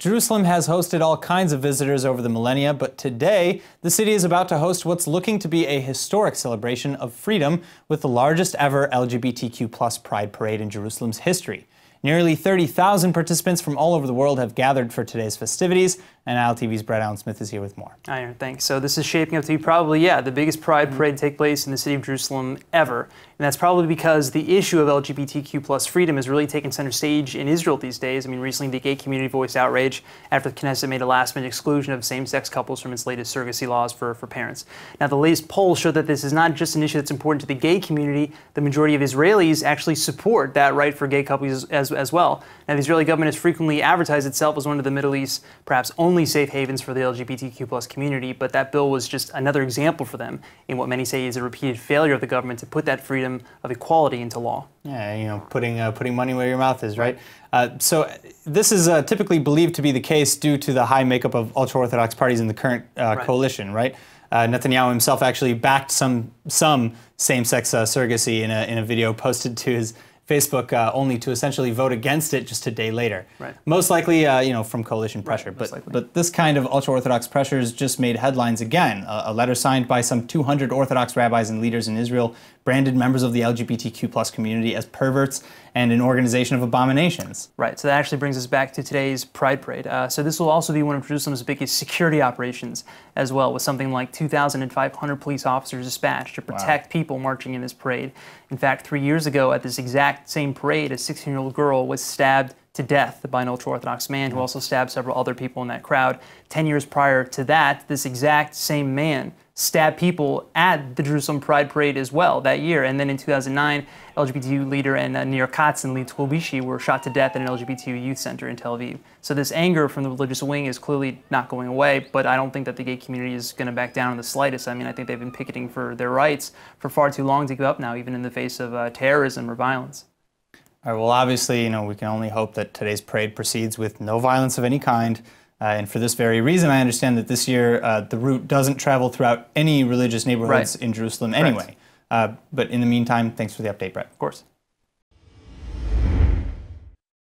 Jerusalem has hosted all kinds of visitors over the millennia, but today the city is about to host what's looking to be a historic celebration of freedom with the largest ever LGBTQ plus pride parade in Jerusalem's history. Nearly 30,000 participants from all over the world have gathered for today's festivities, and ILTV's Brett Allen Smith is here with more. Iron, thanks. So this is shaping up to be probably, yeah, the biggest pride parade to take place in the city of Jerusalem ever. And that's probably because the issue of LGBTQ plus freedom has really taken center stage in Israel these days. I mean, recently the gay community voiced outrage after the Knesset made a last-minute exclusion of same-sex couples from its latest surrogacy laws for, for parents. Now, the latest polls show that this is not just an issue that's important to the gay community. The majority of Israelis actually support that right for gay couples as, as well. Now, the Israeli government has frequently advertised itself as one of the Middle East's perhaps only only safe havens for the LGBTQ plus community, but that bill was just another example for them in what many say is a repeated failure of the government to put that freedom of equality into law. Yeah, you know, putting uh, putting money where your mouth is, right? Uh, so uh, this is uh, typically believed to be the case due to the high makeup of ultra-orthodox parties in the current uh, right. coalition, right? Uh, Netanyahu himself actually backed some some same-sex surrogacy in a in a video posted to his Facebook uh, only to essentially vote against it just a day later. Right. Most likely, uh, you know, from coalition pressure. Right, but but this kind of ultra orthodox pressures just made headlines again. A, a letter signed by some 200 Orthodox rabbis and leaders in Israel branded members of the LGBTQ plus community as perverts and an organization of abominations. Right, so that actually brings us back to today's Pride Parade. Uh, so this will also be one of Jerusalem's biggest security operations as well, with something like 2,500 police officers dispatched to protect wow. people marching in this parade. In fact, three years ago at this exact same parade, a 16-year-old girl was stabbed to death by an ultra-Orthodox man who mm. also stabbed several other people in that crowd. Ten years prior to that, this exact same man Stab people at the Jerusalem Pride Parade as well that year. And then in 2009, LGBT leader and uh, Nir Katz and Lee Tolbishi were shot to death in an LGBT youth center in Tel Aviv. So this anger from the religious wing is clearly not going away, but I don't think that the gay community is going to back down in the slightest. I mean, I think they've been picketing for their rights for far too long to give up now, even in the face of uh, terrorism or violence. All right, well, obviously, you know, we can only hope that today's parade proceeds with no violence of any kind, uh, and for this very reason, I understand that this year uh, the route doesn't travel throughout any religious neighborhoods right. in Jerusalem anyway. Uh, but in the meantime, thanks for the update, Brett. Of course.